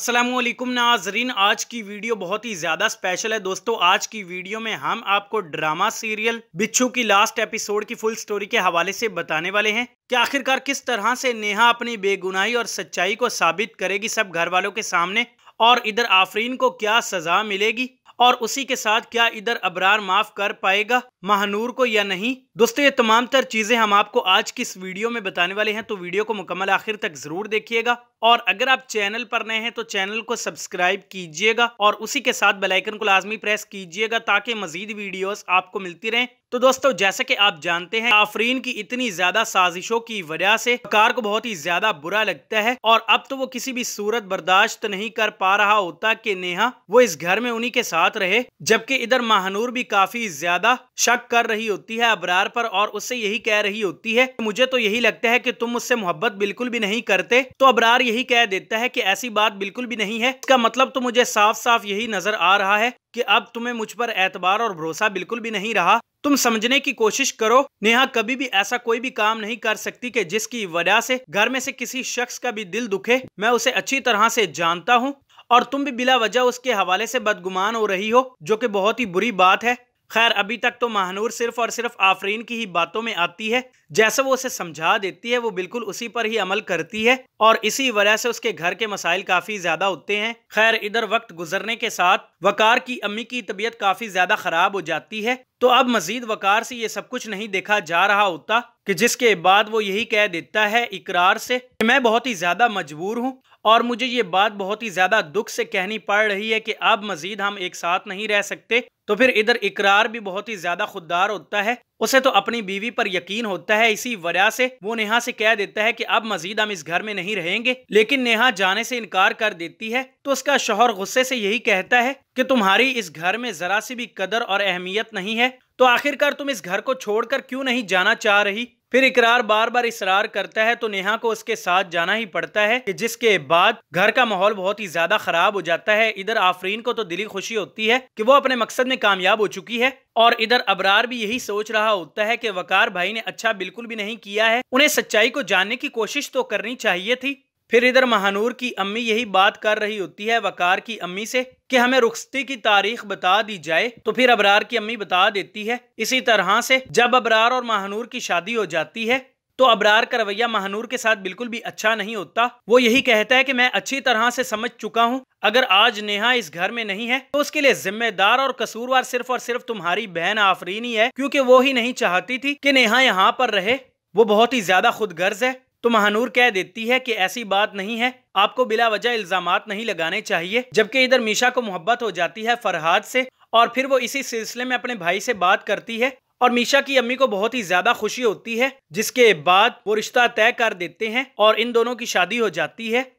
असलम नाजरीन आज की वीडियो बहुत ही ज़्यादा स्पेशल है दोस्तों आज की वीडियो में हम आपको ड्रामा सीरियल बिच्छू की लास्ट एपिसोड की फुल स्टोरी के हवाले से बताने वाले हैं कि आखिरकार किस तरह से नेहा अपनी बेगुनाही और सच्चाई को साबित करेगी सब घर वालों के सामने और इधर आफरीन को क्या सज़ा मिलेगी और उसी के साथ क्या इधर अबरार माफ कर पाएगा महानूर को या नहीं दोस्तों ये तमाम तर चीजें हम आपको आज की इस वीडियो में बताने वाले हैं तो वीडियो को मुकम्मल आखिर तक जरूर देखिएगा और अगर आप चैनल पर नए हैं तो चैनल को सब्सक्राइब कीजिएगा और उसी के साथ बेलाइकन को लाजमी प्रेस कीजिएगा ताकि मजीद वीडियोज आपको मिलती रहें तो दोस्तों जैसे कि आप जानते हैं आफरीन की इतनी ज्यादा साजिशों की वजह से कार को बहुत ही ज्यादा बुरा लगता है और अब तो वो किसी भी सूरत बर्दाश्त नहीं कर पा रहा होता कि नेहा वो इस घर में उन्हीं के साथ रहे जबकि इधर महानूर भी काफी ज्यादा शक कर रही होती है अबरार पर और उससे यही कह रही होती है मुझे तो यही लगता है की तुम उससे मोहब्बत बिल्कुल भी नहीं करते तो अबरार यही कह देता है की ऐसी बात बिल्कुल भी नहीं है इसका मतलब तो मुझे साफ साफ यही नजर आ रहा है कि अब तुम्हें मुझ पर एतबार और भरोसा बिल्कुल भी नहीं रहा तुम समझने की कोशिश करो नेहा कभी भी ऐसा कोई भी काम नहीं कर सकती कि जिसकी वजह से घर में से किसी शख्स का भी दिल दुखे मैं उसे अच्छी तरह से जानता हूँ और तुम भी बिला वजह उसके हवाले से बदगुमान हो रही हो जो कि बहुत ही बुरी बात है खैर अभी तक तो महानूर सिर्फ और सिर्फ आफरीन की ही बातों में आती है जैसे वो उसे समझा देती है वो बिल्कुल उसी पर ही अमल करती है और इसी वजह से उसके घर के मसाइल काफ़ी ज़्यादा होते हैं खैर इधर वक्त गुजरने के साथ वकार की अम्मी की तबीयत काफ़ी ज़्यादा ख़राब हो जाती है तो अब मजीद वकार से ये सब कुछ नहीं देखा जा रहा होता कि जिसके बाद वो यही कह देता है इकरार से कि मैं बहुत ही ज़्यादा मजबूर हूँ और मुझे ये बात बहुत ही ज़्यादा दुख से कहनी पड़ रही है कि अब मजीद हम एक साथ नहीं रह सकते तो फिर इधर इकरार भी बहुत ही ज़्यादा खुददार होता है उसे तो अपनी बीवी पर यकीन होता है इसी वजह से वो नेहा से कह देता है कि अब मजीद हम इस घर में नहीं रहेंगे लेकिन नेहा जाने से इनकार कर देती है तो उसका शोहर गुस्से से यही कहता है कि तुम्हारी इस घर में जरा सी भी कदर और अहमियत नहीं है तो आखिरकार तुम इस घर को छोड़कर क्यों नहीं जाना चाह रही फिर इकरार बार बार इसरार करता है तो नेहा को उसके साथ जाना ही पड़ता है कि जिसके बाद घर का माहौल बहुत ही ज्यादा खराब हो जाता है इधर आफरीन को तो दिली खुशी होती है कि वो अपने मकसद में कामयाब हो चुकी है और इधर अबरार भी यही सोच रहा होता है कि वकार भाई ने अच्छा बिल्कुल भी नहीं किया है उन्हें सच्चाई को जानने की कोशिश तो करनी चाहिए थी फिर इधर महानूर की अम्मी यही बात कर रही होती है वकार की अम्मी से कि हमें रुखती की तारीख बता दी जाए तो फिर अबरार की अम्मी बता देती है इसी तरह से जब अबरार और महानूर की शादी हो जाती है तो अबरार का रवैया महानूर के साथ बिल्कुल भी अच्छा नहीं होता वो यही कहता है कि मैं अच्छी तरह से समझ चुका हूँ अगर आज नेहा इस घर में नहीं है तो उसके लिए जिम्मेदार और कसूरवार सिर्फ और सिर्फ तुम्हारी बहन आफरीनी है क्योंकि वो ही नहीं चाहती थी कि नेहा यहाँ पर रहे वो बहुत ही ज्यादा खुद है तो महानूर कह देती है कि ऐसी बात नहीं है आपको बिला वजह इल्जाम नहीं लगाने चाहिए जबकि इधर मीशा को मोहब्बत हो जाती है फरहाद से और फिर वो इसी सिलसिले में अपने भाई से बात करती है और मीशा की अम्मी को बहुत ही ज्यादा खुशी होती है जिसके बाद वो रिश्ता तय कर देते हैं और इन दोनों की शादी हो जाती है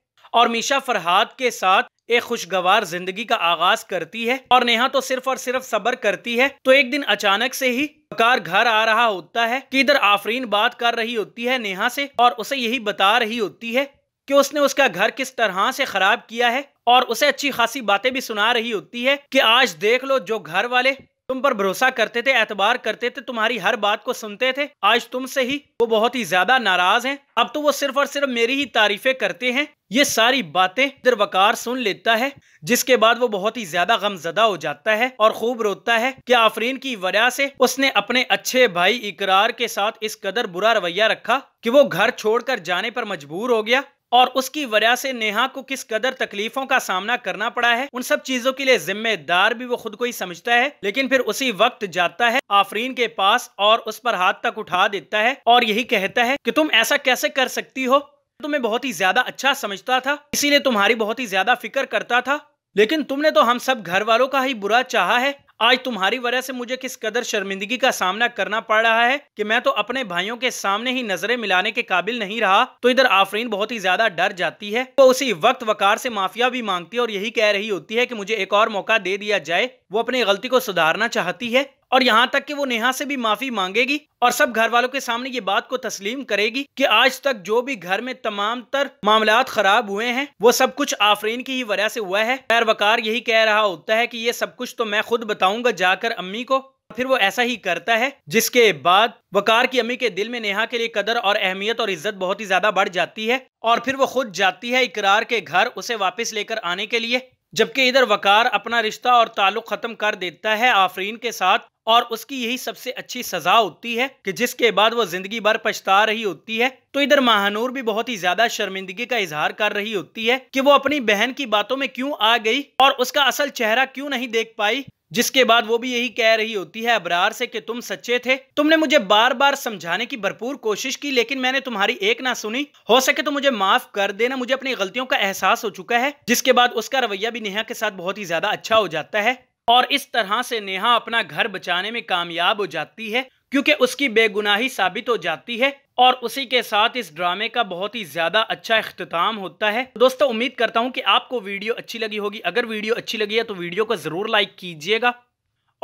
और मीशा फरहाद के साथ एक खुशगवार जिंदगी का आगाज करती है और नेहा तो सिर्फ और सिर्फ सबर करती है तो एक दिन अचानक से ही वकार घर आ रहा होता है कि इधर आफरीन बात कर रही होती है नेहा से और उसे यही बता रही होती है कि उसने उसका घर किस तरह से खराब किया है और उसे अच्छी खासी बातें भी सुना रही होती है कि आज देख लो जो घर वाले तुम पर भरोसा करते थे एतबार करते थे तुम्हारी हर बात को सुनते थे आज तुमसे ही वो बहुत ही ज्यादा नाराज हैं अब तो वो सिर्फ और सिर्फ मेरी ही तारीफें करते हैं ये सारी बातें दरवकार सुन लेता है जिसके बाद वो बहुत ही ज्यादा गमजदा हो जाता है और खूब रोता है कि आफरीन की वजह से उसने अपने अच्छे भाई इकरार के साथ इस कदर बुरा रवैया रखा कि वो घर छोड़कर जाने पर मजबूर हो गया और उसकी वजह से नेहा को किस कदर तकलीफों का सामना करना पड़ा है उन सब चीजों के लिए जिम्मेदार भी वो खुद को ही समझता है लेकिन फिर उसी वक्त जाता है आफरीन के पास और उस पर हाथ तक उठा देता है और यही कहता है कि तुम ऐसा कैसे कर सकती हो तुम्हें तो बहुत ही ज्यादा अच्छा समझता था इसीलिए तुम्हारी बहुत ही ज्यादा फिक्र करता था लेकिन तुमने तो हम सब घर वालों का ही बुरा चाहा है आज तुम्हारी वजह से मुझे किस कदर शर्मिंदगी का सामना करना पड़ रहा है कि मैं तो अपने भाइयों के सामने ही नजरें मिलाने के काबिल नहीं रहा तो इधर आफरीन बहुत ही ज्यादा डर जाती है वो उसी वक्त वकार से माफिया भी मांगती है और यही कह रही होती है कि मुझे एक और मौका दे दिया जाए वो अपनी गलती को सुधारना चाहती है और यहाँ तक कि वो नेहा से भी माफी मांगेगी और सब घर वालों के सामने ये बात को तस्लीम करेगी कि आज तक जो भी घर में तमाम तर मामला खराब हुए हैं वो सब कुछ आफरीन की ही वजह से हुआ है खैर वकार यही कह रहा होता है की ये सब कुछ तो मैं खुद बताऊंगा जाकर अम्मी को फिर वो ऐसा ही करता है जिसके बाद वकार की अम्मी के दिल में नेहा के लिए कदर और अहमियत और इज्जत बहुत ही ज्यादा बढ़ जाती है और फिर वो खुद जाती है इकरार के घर उसे वापस लेकर आने के लिए जबकि इधर वकार अपना रिश्ता और ताल्लुक ख़त्म कर देता है आफरीन के साथ और उसकी यही सबसे अच्छी सज़ा होती है कि जिसके बाद वो ज़िंदगी भर पछता रही होती है तो इधर महानूर भी बहुत ही ज़्यादा शर्मिंदगी का इजहार कर रही होती है कि वो अपनी बहन की बातों में क्यों आ गई और उसका असल चेहरा क्यों नहीं देख पाई जिसके बाद वो भी यही कह रही होती है अबरार से कि तुम सच्चे थे तुमने मुझे बार बार समझाने की भरपूर कोशिश की लेकिन मैंने तुम्हारी एक ना सुनी हो सके तो मुझे माफ कर देना मुझे अपनी गलतियों का एहसास हो चुका है जिसके बाद उसका रवैया भी नेहा के साथ बहुत ही ज्यादा अच्छा हो जाता है और इस तरह से नेहा अपना घर बचाने में कामयाब हो जाती है क्योंकि उसकी बेगुनाही साबित हो जाती है और उसी के साथ इस ड्रामे का बहुत ही ज़्यादा अच्छा अख्ताम होता है दोस्तों उम्मीद करता हूँ कि आपको वीडियो अच्छी लगी होगी अगर वीडियो अच्छी लगी है तो वीडियो को ज़रूर लाइक कीजिएगा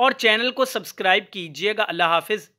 और चैनल को सब्सक्राइब कीजिएगा अल्लाह हाफिज़